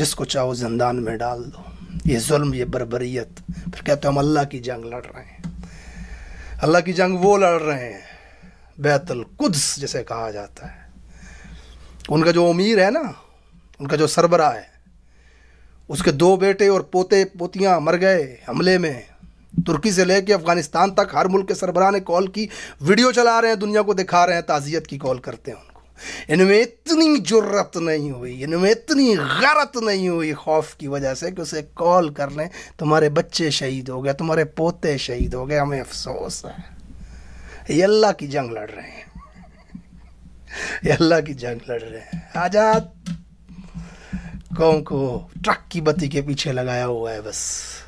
जिसको चाहो जिंदान में डाल दो ये जुल्म ये बरबरीत फिर कहते हम अल्लाह की जंग लड़ रहे हैं अल्लाह की जंग वो लड़ रहे हैं बैतुल कुद्स जिसे कहा जाता है उनका जो अमीर है ना उनका जो सरबरा है उसके दो बेटे और पोते पोतियाँ मर गए हमले में तुर्की से लेके अफ़गानिस्तान तक हर मुल्क के सरबरा ने कॉल की वीडियो चला रहे हैं दुनिया को दिखा रहे हैं ताज़ियत की कॉल करते हैं इनमें इतनी जरूरत नहीं हुई इनमें इतनी गलत नहीं हुई खौफ की वजह से कि उसे कॉल कर लें तुम्हारे बच्चे शहीद हो गए तुम्हारे पोते शहीद हो गए हमें अफसोस है ये अल्लाह की जंग लड़ रहे हैं ये अल्लाह की जंग लड़ रहे हैं आज़ाद कौन को ट्रक की बत्ती के पीछे लगाया हुआ है बस